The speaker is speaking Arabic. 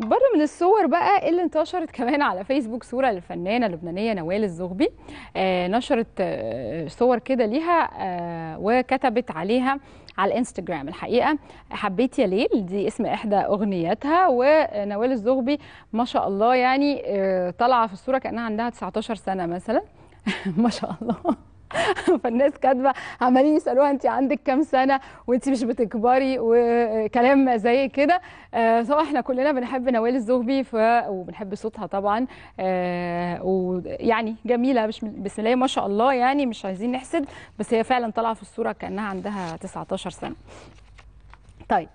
بره من الصور بقى اللي انتشرت كمان على فيسبوك صوره للفنانه اللبنانيه نوال الزغبي آه نشرت آه صور كده ليها آه وكتبت عليها على الانستجرام الحقيقه حبيت يا ليل دي اسم احدى اغنياتها ونوال الزغبي ما شاء الله يعني آه، طالعه في الصوره كانها عندها 19 سنه مثلا ما شاء الله فالناس كاتبه عمالين يسالوها انت عندك كام سنه وانت مش بتكبري وكلام زي كده طبعا آه، احنا كلنا بنحب نوال الزغبي ف... وبنحب صوتها طبعا آه، ويعني جميله بسم الله ما شاء الله يعني مش عايزين نحسد بس هي فعلا طالعه في الصوره كانها عندها 19 سنه طيب